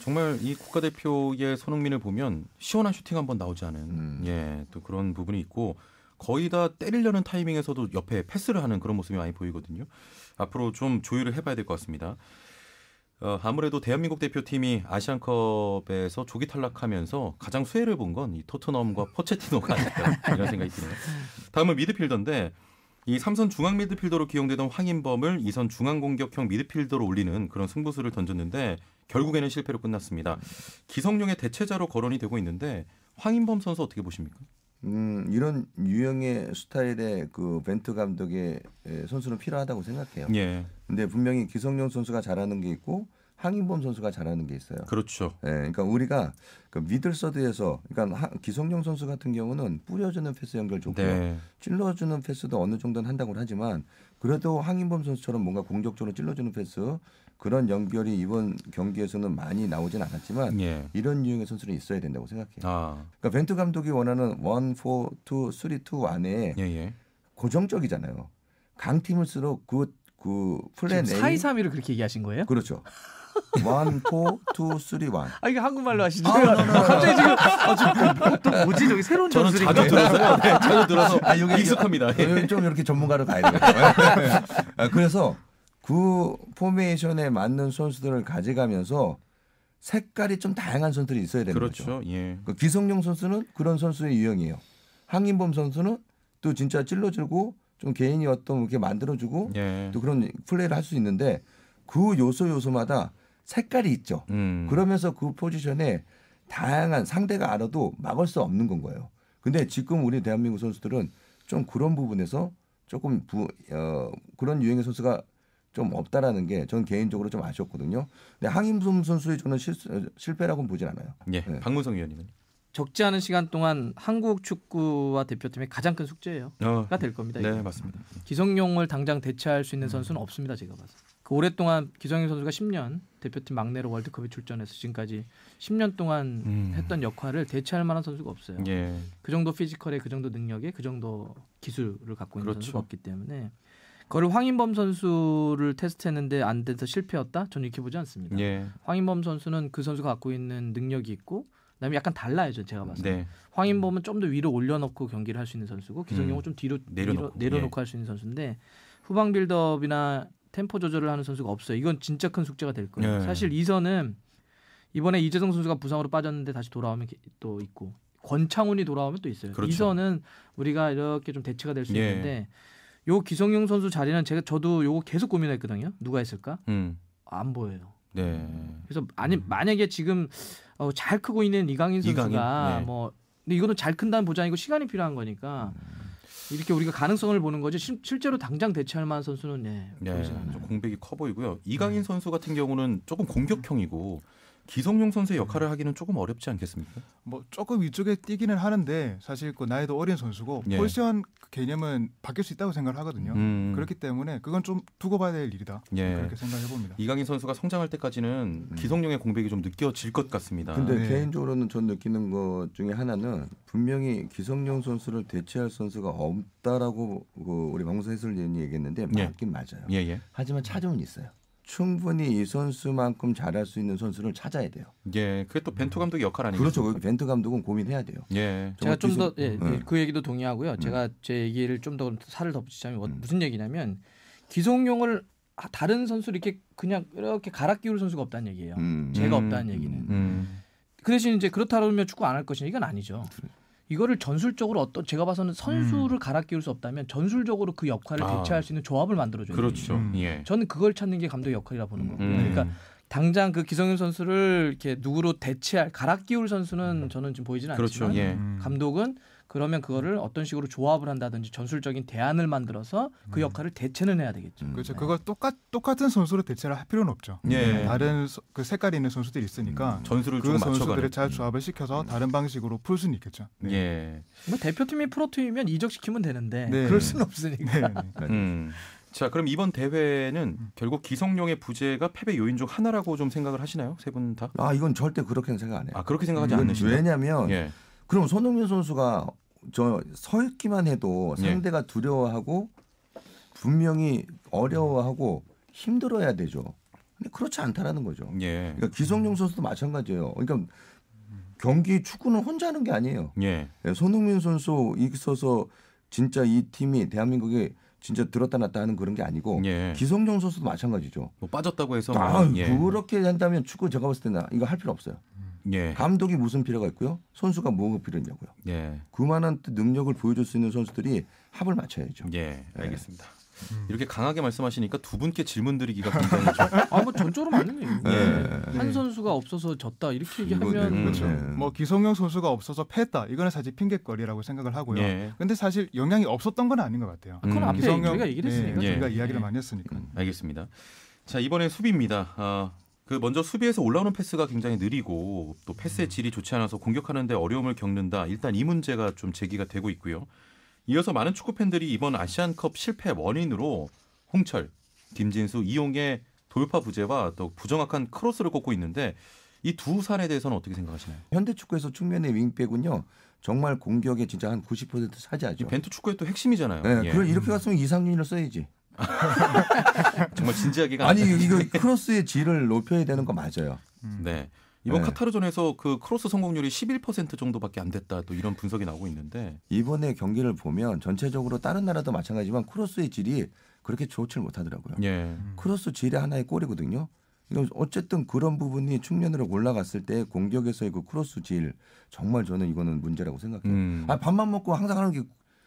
정말 이 국가대표의 손흥민을 보면 시원한 슈팅 한번 나오지 않은 음. 예, 또 그런 부분이 있고 거의 다 때리려는 타이밍에서도 옆에 패스를 하는 그런 모습이 많이 보이거든요. 앞으로 좀 조율을 해봐야 될 것 같습니다. 어, 아무래도 대한민국 대표팀이 아시안컵에서 조기 탈락하면서 가장 수혜를 본 건 이 토트넘과 *laughs* 포체티노가 아닐까 이런 생각이 드네요. 다음은 미드필더인데 이 삼선 중앙 미드필더로 기용되던 황인범을 이선 중앙 공격형 미드필더로 올리는 그런 승부수를 던졌는데 결국에는 실패로 끝났습니다. 기성용의 대체자로 거론이 되고 있는데 황인범 선수 어떻게 보십니까? 음, 이런 유형의 스타일의 그 벤투 감독의 선수는 필요하다고 생각해요. 예. 근데 분명히 기성용 선수가 잘하는 게 있고 항인범 선수가 잘하는 게 있어요. 그렇죠. 예, 그러니까 우리가 그 미들 서드에서 그러니까 하, 기성용 선수 같은 경우는 뿌려주는 패스 연결 좋고요. 네. 찔러주는 패스도 어느 정도는 한다고 하지만 그래도 항인범 선수처럼 뭔가 공격적으로 찔러주는 패스 그런 연결이 이번 경기에서는 많이 나오진 않았지만 예. 이런 유형의 선수는 있어야 된다고 생각해요. 아. 그러니까 벤투 감독이 원하는 원, 포, 투, 쓰리, 투 안에 예예. 예. 고정적이잖아요. 강팀을수록 그, 그 플랜 A 4 2 3 1를 그렇게 얘기하신 거예요? 그렇죠. 원, 포, 투, 쓰리, 원. 아 이게 한국말로 하시죠? 아, no, 네, 네, 네. 갑자기 지금 아, 지금 뭐, 또 뭐지 저기 새로운 저는 자주 들어서 네, 자주 들어서 아, 여기 익숙합니다. 예. 좀 이렇게 전문가로 가야 돼요. 아, 그래서 그 포메이션에 맞는 선수들을 가져가면서 색깔이 좀 다양한 선수들이 있어야 되는 그렇죠. 거죠. 예. 그 기성용 선수는 그런 선수의 유형이에요. 황인범 선수는 또 진짜 찔러주고 좀 개인이 어떤 이렇게 만들어주고 예. 또 그런 플레이를 할 수 있는데 그 요소 요소마다 색깔이 있죠. 음. 그러면서 그 포지션에 다양한 상대가 알아도 막을 수 없는 건 거예요. 근데 지금 우리 대한민국 선수들은 좀 그런 부분에서 조금 부, 어, 그런 유행의 선수가 좀 없다라는 게 저는 개인적으로 좀 아쉬웠거든요. 근데 항임숨 선수의 저는 실, 실패라고는 보진 않아요. 예, 네. 박문성 위원님은 적지 않은 시간 동안 한국 축구와 대표팀의 가장 큰 숙제예요.가 어, 될 겁니다. 네, 이건. 맞습니다. 기성용을 당장 대체할 수 있는 선수는 없습니다. 제가 봐서. 그 오랫동안 기성용 선수가 10년 대표팀 막내로 월드컵에 출전해서 지금까지 10년 동안 음. 했던 역할을 대체할 만한 선수가 없어요. 예. 그 정도 피지컬에 그 정도 능력에 그 정도 기술을 갖고 있는 그렇죠. 선수가 없기 때문에 그걸 황인범 선수를 테스트했는데 안 돼서 실패였다? 저는 이렇게 보지 않습니다. 예. 황인범 선수는 그 선수가 갖고 있는 능력이 있고 그다음에 약간 달라요, 저 제가 봤을 때. 네. 황인범은 좀 더 위로 올려놓고 경기를 할 수 있는 선수고 기성용은 음. 좀 뒤로 내려놓고, 내려놓고 예. 할수 있는 선수인데 후방 빌드업이나 템포 조절을 하는 선수가 없어요. 이건 진짜 큰 숙제가 될 거예요. 네. 사실 이선은 이번에 이재성 선수가 부상으로 빠졌는데 다시 돌아오면 또 있고 권창훈이 돌아오면 또 있어요. 그렇죠. 이선은 우리가 이렇게 좀 대체가 될수 예. 있는데 요 기성용 선수 자리는 제가 저도 요거 계속 고민했거든요. 누가 했을까? 음. 안 보여요. 네. 그래서 아니 음. 만약에 지금 어, 잘 크고 있는 이강인 선수가 이강인? 네. 뭐 근데 이거는 잘 큰다는 보장이고 시간이 필요한 거니까 음. 이렇게 우리가 가능성을 보는 거죠 실, 제로 당장 대체할 만한 선수는 예, 네, 공백이 커 보이고요. 이강인 네. 선수 같은 경우는 조금 공격형이고 기성용 선수의 역할을 하기는 조금 어렵지 않겠습니까? 뭐 조금 위쪽에 뛰기는 하는데 사실 그 나이도 어린 선수고 예. 포지션 개념은 바뀔 수 있다고 생각을 하거든요. 음. 그렇기 때문에 그건 좀 두고 봐야 될 일이다. 예. 그렇게 생각해 봅니다. 이강인 선수가 성장할 때까지는 음. 기성용의 공백이 좀 느껴질 것 같습니다. 근데 네. 개인적으로는 전 느끼는 것 중에 하나는 분명히 기성용 선수를 대체할 선수가 없다라고 그 우리 방송 해설위원이 얘기했는데 예. 맞긴 예. 맞아요. 예예. 하지만 차종은 있어요. 충분히 이 선수만큼 잘할 수 있는 선수를 찾아야 돼요. 예, 그게 또 벤투 감독의 역할 아니겠습니까? 그렇죠. 벤투 감독은 고민해야 돼요. 예, 제가 좀 더그 예, 음. 예 그 얘기도 동의하고요. 음. 제가 제 얘기를 좀 더 살을 덧붙이자면 뭐 음. 무슨 얘기냐면 기성용을 아, 다른 선수 이렇게 그냥 이렇게 갈아 끼울 선수가 없다는 얘기예요. 음. 제가 음. 없다는 얘기는. 음. 그 대신 이제 그렇다면 그러 축구 안 할 것이냐 이건 아니죠. 그래. 이거를 전술적으로 어떤 제가 봐서는 선수를 음. 갈아 끼울 수 없다면 전술적으로 그 역할을 아. 대체할 수 있는 조합을 만들어줘야 그렇죠. 음. 예. 저는 그걸 찾는 게 감독의 역할이라 보는 거고요. 음. 그러니까 당장 그 기성윤 선수를 이렇게 누구로 대체할 갈아 끼울 선수는 저는 지금 보이지는 그렇죠. 않지만 예. 음. 감독은 그러면 그거를 어떤 식으로 조합을 한다든지 전술적인 대안을 만들어서 그 음. 역할을 대체는 해야 되겠죠. 음. 그렇죠. 네. 그걸 똑같 똑같은 선수로 대체를 할 필요는 없죠. 예. 네, 다른 소, 그색깔 있는 선수들이 있으니까 음. 전술을 그 선수들을 잘 음. 조합을 시켜서 음. 다른 방식으로 풀 수는 있겠죠. 네. 예. 뭐 대표팀이 프로팀이면 이적시키면 되는데 네. 그럴 수는 없으니까. 네. 음. 네. 자, 그럼 이번 대회는 결국 기성용의 부재가 패배 요인 중 하나라고 좀 생각을 하시나요? 세 분 다? 아, 이건 절대 그렇게는 생각 안 해요. 아, 그렇게 생각하지 않으시죠? 왜냐면 예. 그럼 손흥민 선수가 저서 있기만 해도 예. 상대가 예. 두려워하고 분명히 어려워하고 음. 힘들어야 되죠. 근데 그렇지 않다라는 거죠. 예. 그러니까 기성용 음. 선수도 마찬가지예요. 그러니까 경기 축구는 혼자 하는 게 아니에요. 예. 예. 손흥민 선수 있어서 진짜 이 팀이 대한민국에 진짜 들었다 놨다 하는 그런 게 아니고 예. 기성용 선수도 마찬가지죠. 뭐 빠졌다고 해서 아, 뭐, 예. 그렇게 한다면 축구 제가 봤을 때는 이거 할 필요 없어요. 음. 예. 감독이 무슨 필요가 있고요. 선수가 뭐가 필요 있냐고요. 예. 그만한 능력을 보여줄 수 있는 선수들이 합을 맞춰야죠. 예, 예, 알겠습니다. 음. 이렇게 강하게 말씀하시니까 두 분께 질문드리기가 굉장히 *laughs* 아뭐 전적으로 맞는 얘기예요. 예. 네. 한 선수가 없어서 졌다 이렇게 얘기하면 음. 그렇죠. 네. 뭐 기성용 선수가 없어서 패했다 이거는 사실 핑계거리라고 생각을 하고요. 예. 근데 사실 영향이 없었던 건 아닌 것 같아요. 음. 그건 앞에 기성용, 저희가 얘기를 했으니까 예. 저희가 이야기를 예. 많이 했으니까. 음, 알겠습니다. 자 이번에 수비입니다. 어, 그 먼저 수비에서 올라오는 패스가 굉장히 느리고 또 패스의 질이 좋지 않아서 공격하는데 어려움을 겪는다. 일단 이 문제가 좀 제기가 되고 있고요. 이어서 많은 축구 팬들이 이번 아시안컵 실패 원인으로 홍철, 김진수, 이용의 돌파 부재와 또 부정확한 크로스를 꼽고 있는데 이 두 사례에 대해서는 어떻게 생각하시나요? 현대 축구에서 측면의 윙백은요. 정말 공격에 진짜 한 90% 차지하죠. 벤투 축구의 또 핵심이잖아요. 네, 예. 그럼 이렇게 갔으면 이상윤이라 써야지. *laughs* 정말 진지하게가 아니 이거 크로스의 질을 높여야 되는 거 맞아요. 음. 네. 이번 네. 카타르전에서 그 크로스 성공률이 11% 정도밖에 안 됐다 또 이런 분석이 나오고 있는데 이번에 경기를 보면 전체적으로 다른 나라도 마찬가지지만 크로스의 질이 그렇게 좋지를 못하더라고요. 예. 음. 크로스 질의 하나의 꼴이거든요 어쨌든 그런 부분이 측면으로 올라갔을 때 공격에서의 그 크로스 질 정말 저는 이거는 문제라고 생각해요. 음. 아 밥만 먹고 항상 하는 게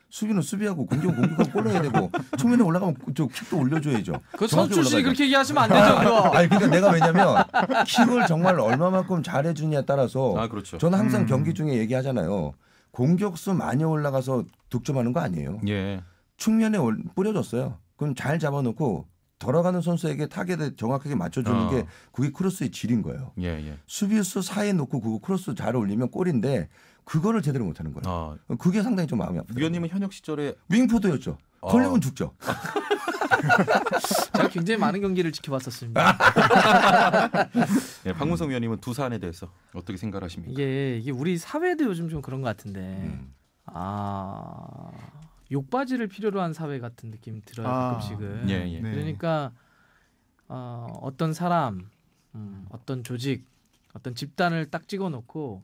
수비는 수비하고 공격은 공격하고 골 넣어야 되고 초면에 올라가면 저 킥도 올려줘야죠. 그 선출 씨 그렇게 얘기하시면 안 되죠. 그거. *laughs* 아니 그러 그러니까 내가 왜냐면 킥을 정말 얼마만큼 잘해주냐에 따라서 아, 그렇죠. 저는 항상 음. 경기 중에 얘기하잖아요. 공격수 많이 올라가서 득점하는 거 아니에요. 예. 측면에 뿌려줬어요. 그럼 잘 잡아놓고 돌아가는 선수에게 타겟에 정확하게 맞춰주는 어. 게 그게 크로스의 질인 거예요. 예, 예. 수비수 사이에 놓고 그 크로스 잘 올리면 골인데 그거를 제대로 못하는 거예요. 어. 그게 상당히 좀 마음이 아프다. 위원님은 현역 시절에 윙포드였죠. 어. 걸리면 죽죠. 아. *laughs* 제가 굉장히 많은 경기를 지켜봤었습니다. 네, 박문성 위원님은 두산에 대해서 어떻게 생각하십니까? 이게, 예, 이게 우리 사회도 요즘 좀 그런 것 같은데 음. 아 욕받이를 필요로 한 사회 같은 느낌 이 들어요 아, 가끔씩은. 예, 예. 네. 그러니까 어, 어떤 사람, 음, 어떤 조직, 어떤 집단을 딱 찍어놓고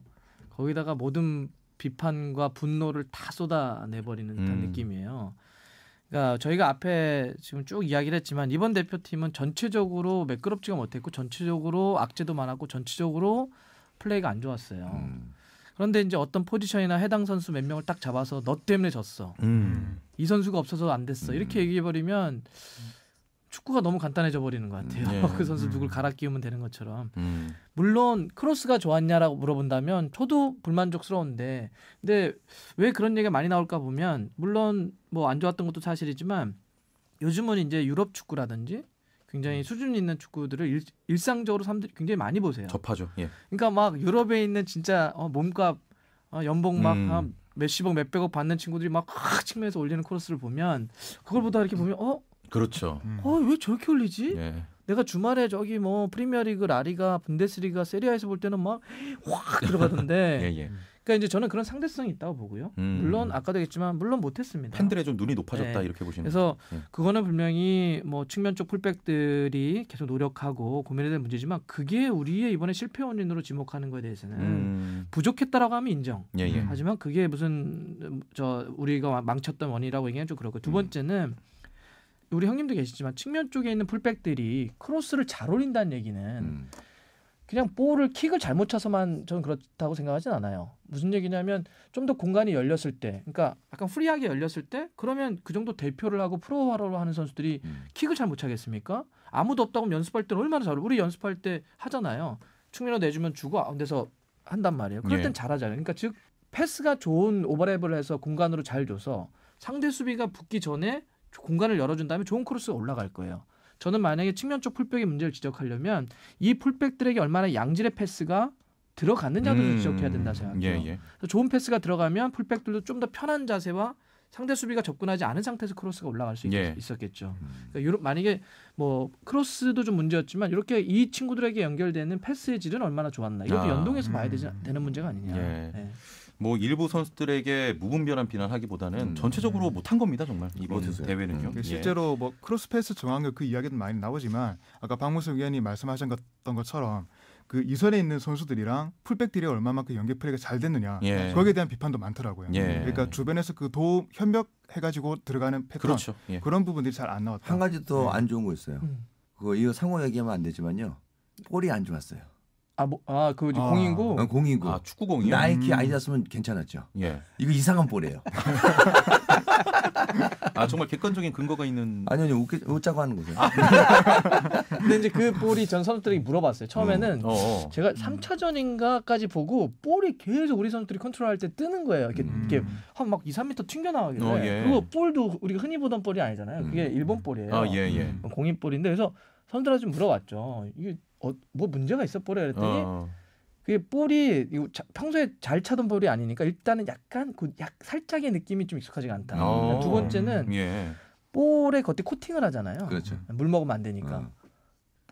거기다가 모든 비판과 분노를 다 쏟아내버리는 듯한 음. 느낌이에요. 그러니까 저희가 앞에 지금 쭉 이야기를 했지만 이번 대표팀은 전체적으로 매끄럽지가 못했고 전체적으로 악재도 많았고 전체적으로 플레이가 안 좋았어요. 음. 그런데 이제 어떤 포지션이나 해당 선수 몇 명을 딱 잡아서 너 때문에 졌어. 음. 이 선수가 없어서 안 됐어. 음. 이렇게 얘기해 버리면 축구가 너무 간단해져 버리는 것 같아요. 네. *laughs* 그 선수 예. 누굴 음. 갈아 끼우면 되는 것처럼. 음. 물론 크로스가 좋았냐라고 물어본다면 저도 불만족스러운데, 근데 왜 그런 얘기가 많이 나올까 보면 물론 뭐 안 좋았던 것도 사실이지만 요즘은 이제 유럽 축구라든지 굉장히 음. 수준 있는 축구들을 일, 상적으로 사람들이 굉장히 많이 보세요. 접하죠. 예. 그러니까 막 유럽에 있는 진짜 어, 몸값 어, 연봉 막 음. 몇십억 몇백억 받는 친구들이 막확 측면에서 올리는 코스를 러 보면 그걸 보다 이렇게 보면 어 그렇죠. 음. 어왜 저렇게 올리지? 예. 내가 주말에 저기 뭐 프리미어리그, 라리가, 분데스리가, 세리아에서 볼 때는 막 확 들어가던데 *laughs* 예, 예. 음. 그러니까 이제 저는 그런 상대성이 있다고 보고요. 음. 물론 아까도 했지만 물론 못했습니다. 팬들의 좀 눈이 높아졌다 네. 이렇게 보시는. 그래서 네. 그거는 분명히 뭐 측면 쪽 풀백들이 계속 노력하고 고민해야 될 문제지만 그게 우리의 이번에 실패 원인으로 지목하는 것에 대해서는 음. 부족했다라고 하면 인정. 예, 예. 하지만 그게 무슨 저 우리가 망쳤던 원인이라고 얘기하면 좀 그렇고 두 음. 번째는. 우리 형님도 계시지만 측면 쪽에 있는 풀백들이 크로스를 잘 올린다는 얘기는 음. 그냥 볼을 킥을 잘못 쳐서만 저는 그렇다고 생각하진 않아요. 무슨 얘기냐면 좀 더 공간이 열렸을 때, 그러니까 약간 프리하게 열렸을 때, 그러면 그 정도 대표를 하고 프로화로 하는 선수들이 음. 킥을 잘 못 차겠습니까? 아무도 없다고 연습할 때는 얼마나 잘, 우리 연습할 때 하잖아요. 측면으로 내주면 주고 안돼서 한단 말이에요. 그럴 예. 땐 예. 잘하잖아요. 그러니까 즉 패스가 좋은 오버랩을 해서 공간으로 잘 줘서 상대 수비가 붙기 전에 공간을 열어준 다음에 좋은 크로스가 올라갈 거예요. 저는 만약에 측면 쪽 풀백의 문제를 지적하려면 이 풀백들에게 얼마나 양질의 패스가 들어갔는 자도 음. 지적해야 된다 생각해요. 예, 예. 좋은 패스가 들어가면 풀백들도 좀 더 편한 자세와 상대 수비가 접근하지 않은 상태에서 크로스가 올라갈 수 예. 있, 었겠죠 음. 그러니까 유럽 만약에 뭐 크로스도 좀 문제였지만 이렇게 이 친구들에게 연결되는 패스의 질은 얼마나 좋았나 이것도 아. 연동해서 봐야 되지, 음. 되는 문제가 아니냐. 예. 예. 뭐 일부 선수들에게 무분별한 비난하기보다는 음. 전체적으로 음. 못한 겁니다 정말 이번 그 대회는요. 음. 실제로 뭐 크로스 패스 정확력 그 이야기도 많이 나오지만 아까 박무수 의원이 말씀하셨던 것처럼 그 이선에 있는 선수들이랑 풀백들이 얼마만큼 연계 플레이가 잘 됐느냐 예. 거기에 대한 비판도 많더라고요. 예. 그러니까 주변에서 그 도움 협력해가지고 들어가는 패턴 그렇죠. 예. 그런 부분들이 잘 안 나왔다. 한 가지 더안 네. 좋은 거 있어요. 음. 그 이거 상호 얘기하면 안 되지만요. 볼이 안 좋았어요. 아, 뭐, 아, 그 아, 공인구? 어, 아, 공인구. 아, 축구공이 나이키 음. 아이디다스면 괜찮았죠. 예. 이거 이상한 볼이에요. *laughs* 아, 정말 객관적인 근거가 있는. 아니요, 아니, 웃자고 하는 거죠. 아. *laughs* 근데 이제 그 볼이 전선수들이 물어봤어요. 처음에는 음. 어, 어. 제가 3차전인가까지 보고 볼이 계속 우리 선수들이 컨트롤할 때 뜨는 거예요. 이렇게, 음. 이렇게 한막 2, 3m 튕겨 나가길래 어, 예. 그거 볼도 우리가 흔히 보던 볼이 아니잖아요. 음. 그게 일본 볼이에요. 아, 예, 예. 음, 공인 볼인데 그래서 선수들한테 좀 물어봤죠. 이게 어, 뭐 문제가 있어 볼에 그랬더니 어. 어. 그게 볼이 자, 평소에 잘 차던 볼이 아니니까 일단은 약간 그약 살짝의 느낌이 좀 익숙하지가 않다. 어. 두 번째는 예. 볼에 겉에 코팅을 하잖아요. 그렇죠. 물 먹으면 안 되니까. 어.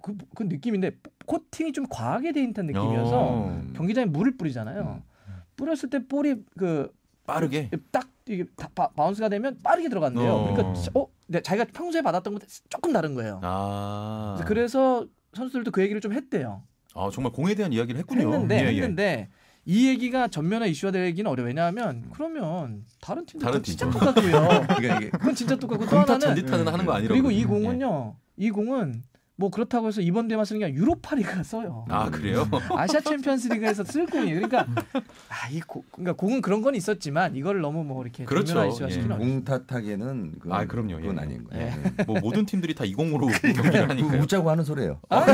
그, 그 느낌인데 코팅이 좀 과하게 돼 있는 느낌이어서 음. 경기장에 물을 뿌리잖아요. 음. 뿌렸을 때 볼이 그 빠르게 예, 딱 이게 바, 바운스가 되면 빠르게 들어간대요. 어. 그러니까 어 네, 자기가 평소에 받았던 것 조금 다른 거예요. 아. 그래서 선수들도 그 얘기를 좀 했대요. 아 정말 공에 대한 이야기를 했군요. 했는데 예, 예. 했는데 이 얘기가 전면에 이슈화 되기는 어려워. 왜냐하면 음. 그러면 다른 팀도 다른 진짜 팀. 똑같고요. *laughs* 그러니까 이게 그건 진짜 똑같고 또 하나는 전디타는 하는 거아니라 그리고 이 공은요. 예. 이 공은 뭐 그렇다고 해서 이번 대만 쓰는 게 아니라 유로파리가 써요. 아 그래요? 음. 아시아 챔피언스리그에서 쓸 공이 그러니까 아이 그러니까 공은 그런 건 있었지만 이걸 너무 뭐 이렇게 그렇죠. 예. 공탓하기에는 아 그럼요. 그건 예. 아닌 거예요. 예. 예. 뭐 모든 팀들이 다 이 공으로 그러니까 경기 하니까 그 웃자고 하는 소리예요. 아, 아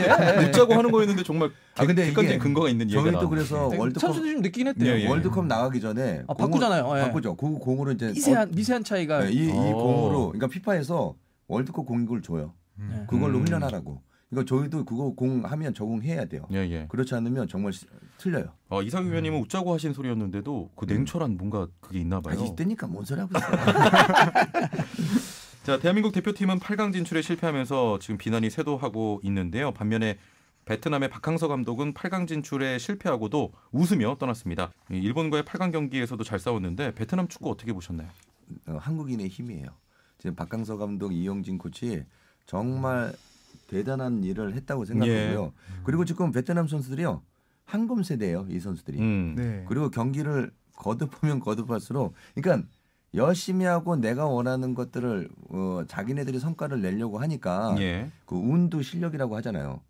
예. 웃자고 하는 거였는데 정말 아, 근데 객관적인 근거가 있는 얘기가 저희 또 그래서 네. 월드컵 선수들이 좀끼긴 했대요. 예, 예. 월드컵 나가기 전에 아, 공을, 바꾸잖아요. 바꾸죠. 그 공으로 이제 미세한 어, 미세한 차이가 네, 이, 이 어. 공으로 그러니까 피파에서 월드컵 공격을 줘요. 음. 네. 그걸로 훈련하라고. 음. 이거 저희도 그거 공 하면 적응해야 돼요. 예, 예. 그렇지 않으면 정말 시, 틀려요. 아, 이상규 위원님은 음. 웃자고 하신 소리였는데도 그 냉철한 뭔가 그게 있나 봐요. 아니, 이때니까 뭔 소리 하고 있어 *laughs* 자, 대한민국 대표팀은 8강 진출에 실패하면서 지금 비난이 쇄도하고 있는데요. 반면에 베트남의 박항서 감독은 8강 진출에 실패하고도 웃으며 떠났습니다. 일본과의 8강 경기에서도 잘 싸웠는데 베트남 축구 어떻게 보셨나요? 어, 한국인의 힘이에요. 지금 박항서 감독, 이영진 코치 정말 대단한 일을 했다고 생각하고요. 예. 음. 그리고 지금 베트남 선수들이요. 한금 세대예요, 이 선수들이. 음. 네. 그리고 경기를 거듭하면 거듭할수록 그러니까 열심히 하고 내가 원하는 것들을 어, 자기네들이 성과를 내려고 하니까 예. 그 운도 실력이라고 하잖아요.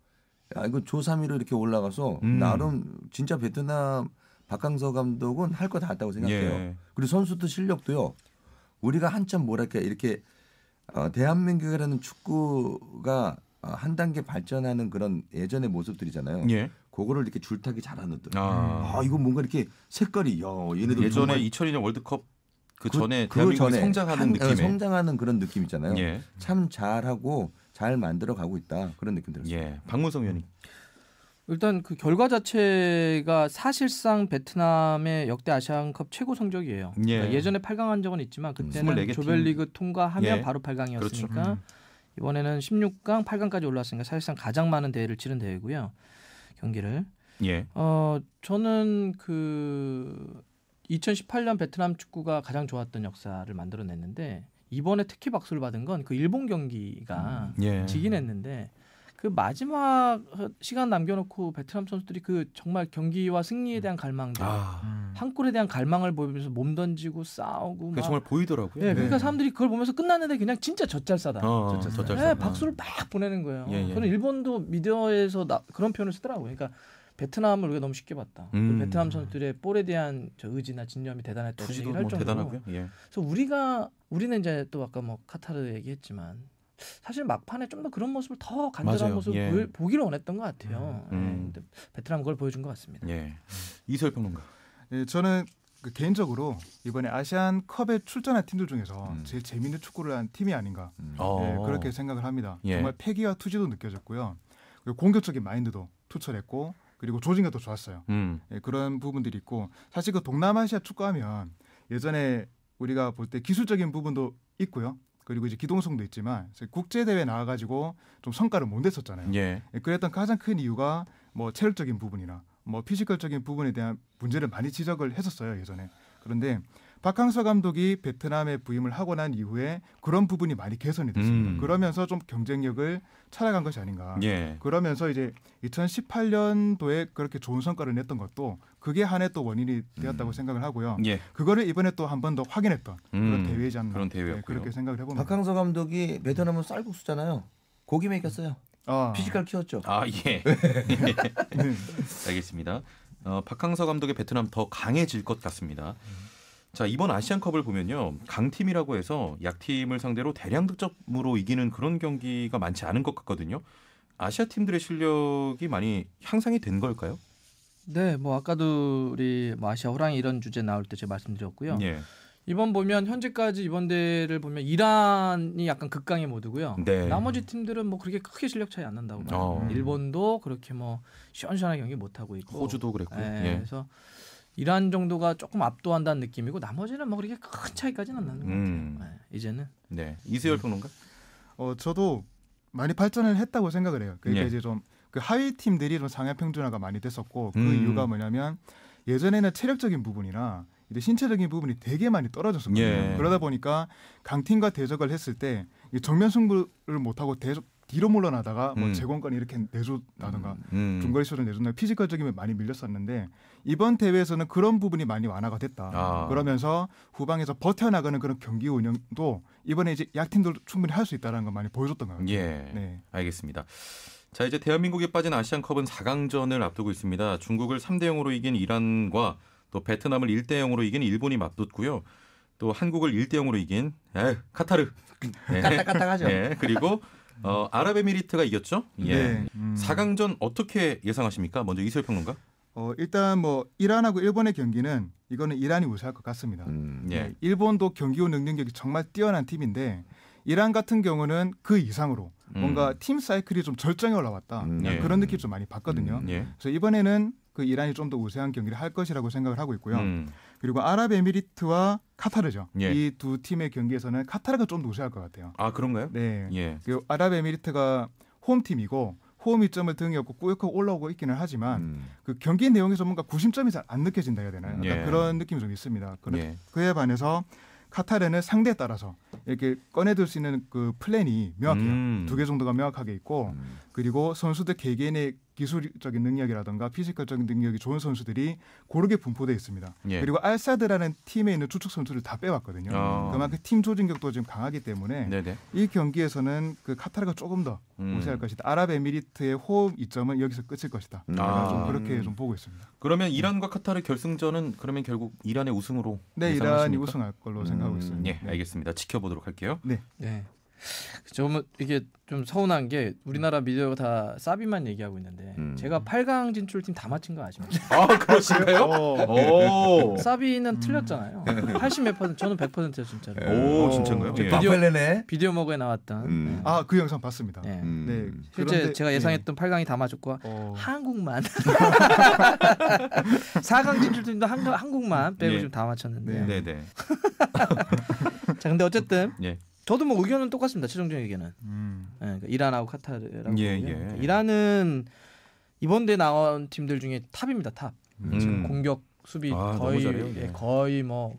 아 이거 조삼위로 이렇게 올라가서 음. 나름 진짜 베트남 박강서 감독은 할 거 다 했다고 생각해요. 예. 그리고 선수도 실력도요. 우리가 한참 뭐랄까 이렇게 어, 대한민국이라는 축구가 어, 한 단계 발전하는 그런 예전의 모습들이잖아요. 예. 그거를 이렇게 줄타기 잘하는 듯. 아, 아 이거 뭔가 이렇게 색깔이 야 얘네들 예전에 2002년 월드컵 그, 그, 전에 그 전에 성장하는 어, 느낌 성장하는 그런 느낌 있잖아요. 예. 참 잘하고 잘 만들어 가고 있다 그런 느낌 들었어요. 예. 박문성 위원님. 일단 그 결과 자체가 사실상 베트남의 역대 아시안컵 최고 성적이에요. 예. 그러니까 예전에 8강 한 적은 있지만 음, 그때는 조별리그 통과하면 예. 바로 8강이었으니까 그렇죠. 음. 이번에는 16강, 8강까지 올라왔으니까 사실상 가장 많은 대회를 치른 대회고요. 경기를. 예. 어, 저는 그 2018년 베트남 축구가 가장 좋았던 역사를 만들어냈는데 이번에 특히 박수를 받은 건 그 일본 경기가 음. 예. 지긴 했는데 그 마지막 시간 남겨놓고 베트남 선수들이 그 정말 경기와 승리에 음. 대한 갈망들, 아. 음. 한 골에 대한 갈망을 보이면서 몸 던지고 싸우고 그 정말 보이더라고요. 예, 네. 그러니까 네. 사람들이 그걸 보면서 끝났는데 그냥 진짜 젖잘싸다. 어, 어 젖잘싸. 예, 네, 박수를 막 보내는 거예요. 예, 예. 저는 일본도 미디어에서 나, 그런 표현을 쓰더라고요. 그러니까 베트남을 우리가 너무 쉽게 봤다. 그 음. 베트남 선수들의 볼에 대한 저 의지나 진념이 대단했다고 얘기를 할뭐 정도로. 대단하고요. 예. 그래서 우리가 우리는 이제 또 아까 뭐 카타르 얘기했지만 사실 막판에 좀 더 그런 모습을 더 간절한 맞아요. 모습을 예. 보기를 원했던 것 같아요. 음. 예, 음. 베트남 그걸 보여준 것 같습니다. 예. 이설열 평론가. 예, 저는 그 개인적으로 이번에 아시안 컵에 출전한 팀들 중에서 음. 제일 재밌는 축구를 한 팀이 아닌가 음. 예, 어. 그렇게 생각을 합니다. 예. 정말 패기와 투지도 느껴졌고요. 공격적인 마인드도 투철했고 그리고 조직이 도 좋았어요. 음. 예, 그런 부분들이 있고 사실 그 동남아시아 축구하면 예전에 우리가 볼 때 기술적인 부분도 있고요. 그리고 이제 기동성도 있지만 국제 대회 나와가지고 좀 성과를 못 냈었잖아요. 예. 예 그랬던 그 가장 큰 이유가 뭐 체력적인 부분이나 뭐 피지컬적인 부분에 대한 문제를 많이 지적을 했었어요 예전에. 그런데 박항서 감독이 베트남에 부임을 하고 난 이후에 그런 부분이 많이 개선이 됐습니다. 음. 그러면서 좀 경쟁력을 찾아간 것이 아닌가. 예. 그러면서 이제 2018년도에 그렇게 좋은 성과를 냈던 것도 그게 한해 또 원인이 되었다고 음. 생각을 하고요. 예. 그거를 이번에 또 한 번 더 확인했던 음. 그런 대회지 않나 그런 대회였고요. 네, 그렇게 생각을 해봅니다. 박항서 감독이 베트남은 쌀국수잖아요. 고기 먹였어요. 아. 피지컬 키웠죠. 아 예. 네. *laughs* 네. 알겠습니다. 어, 박항서 감독의 베트남 더 강해질 것 같습니다. 자 이번 아시안컵을 보면요 강팀이라고 해서 약팀을 상대로 대량 득점으로 이기는 그런 경기가 많지 않은 것 같거든요. 아시아 팀들의 실력이 많이 향상이 된 걸까요? 네, 뭐 아까도 우리 뭐 아시아 호랑이 이런 주제 나올 때 제가 말씀드렸고요. 예. 이번 보면 현재까지 이번 대회를 보면 이란이 약간 극강의 모드고요. 네. 나머지 팀들은 뭐 그렇게 크게 실력 차이 안 난다고 봐요. 어. 일본도 그렇게 뭐 시원시원하게 경기 못 하고 있고 호주도 그랬고. 예, 네, 예. 그래서 이란 정도가 조금 압도한다는 느낌이고 나머지는 뭐 그렇게 큰 차이까지는 안 나는 음. 것 같아요. 음. 네, 이제는. 네. 이세열 음. 평론가? 어 저도 많이 발전을 했다고 생각을 해요. 그러니까 예. 이제 좀그 하위 팀들이 좀 상향 평준화가 많이 됐었고 그 음. 이유가 뭐냐면 예전에는 체력적인 부분이나 이제 신체적인 부분이 되게 많이 떨어졌었거든요. 예. 그러다 보니까 강팀과 대적을 했을 때 정면 승부를 못하고 대적 뒤로 물러나다가 뭐 음. 재건권 이렇게 내줬다든가 음. 음. 중거리 슛을 내줬나 피지컬적인 면 많이 밀렸었는데 이번 대회에서는 그런 부분이 많이 완화가 됐다. 아. 그러면서 후방에서 버텨나가는 그런 경기 운영도 이번에 이제 약팀들 충분히 할 수 있다라는 걸 많이 보여줬던 거 같아요. 예. 네. 알겠습니다. 자 이제 대한민국에 빠진 아시안컵은 4강전을 앞두고 있습니다. 중국을 3대 0으로 이긴 이란과 또 베트남을 1대 0으로 이긴 일본이 맞붙고요. 또 한국을 1대 0으로 이긴 에이, 카타르. *laughs* 까딱까딱하죠. 네, 네. 그리고 어, 아랍에미리트가 이겼죠? 예. 네. 음. 4강전 어떻게 예상하십니까? 먼저 이설희 평론가. 어, 일단 뭐 이란하고 일본의 경기는 이거는 이란이 우세할 것 같습니다. 음. 예. 네, 일본도 경기호 능력이 정말 뛰어난 팀인데 이란 같은 경우는 그 이상으로 음. 뭔가 음. 팀 사이클이 좀 절정에 올라왔다 음. 예. 그런 느낌 좀 많이 받거든요. 음, 예. 그래서 이번에는 그 이란이 좀 더 우세한 경기를 할 것이라고 생각을 하고 있고요. 음. 그리고 아랍에미리트와 카타르죠. 예. 이두 팀의 경기에서는 카타르가 좀더 우세할 것 같아요. 아 그런가요? 네. 예. 그 아랍에미리트가 홈팀이고 호흡이 점을 등에 업고 꾸역꾸역 올라오고 있기는 하지만 음. 그 경기 내용에서 뭔가 구심점이 잘 안 느껴진다 해야 되나요? 예. 그런 느낌이 좀 있습니다. 그런, 예. 그에 반해서 카타르는 상대에 따라서 이렇게 꺼내들 수 있는 그 플랜이 명확해요. 음. 두개 정도가 명확하게 있고 음. 그리고 선수들 개개인의 기술적인 능력이라든가 피지컬적인 능력이 좋은 선수들이 고르게 분포돼 있습니다. 예. 그리고 알사드라는 팀에 있는 주축 선수를 다 빼왔거든요. 어. 그만큼 팀 조직력도 지금 강하기 때문에 네네. 이 경기에서는 그 카타르가 조금 더 음. 우세할 것이다. 아랍에미리트의 호흡 이점은 여기서 끝일 것이다. 음. 아. 좀 그렇게 음. 좀 보고 있습니다. 그러면 네. 이란과 카타르 결승전은 그러면 결국 이란의 우승으로 네 예상하십니까? 이란이 우승할 걸로 생각하고 음. 있습니다. 예, 네. 알겠습니다. 지켜보도록 할게요. 네. 네. 좀 이게 좀 서운한 게 우리나라 미디어가 다 사비만 얘기하고 있는데 음. 제가 8강 진출팀 다 맞힌 거 아십니까? *laughs* 아 그러신가요? 어. 사비는 음. 틀렸잖아요. 80 몇 *laughs* 퍼센트, 저는 100%였 진짜로. 오, 오 진짜인가요? 예. 비디오, 레네 비디오 먹에 나왔던. 음. 네. 아그 영상 봤습니다. 네. 음. 네. 실제 그런데, 제가 예. 예상했던 네. 8강이 다 맞았고 어. 한국만 4강 *laughs* 진출팀도 한, 한국만 빼고 예. 네. 지금 다 맞췄는데. 네네. 자 근데 어쨌든 예. 저도 뭐 의견은 똑같습니다. 최종적인 의견은 음. 네, 그러니까 이란하고 카타르라고 예, 그 이란은 이번 대회 나온 팀들 중에 탑입니다. 탑. 음. 지금 공격 수비 아, 거의 네. 예, 거의 뭐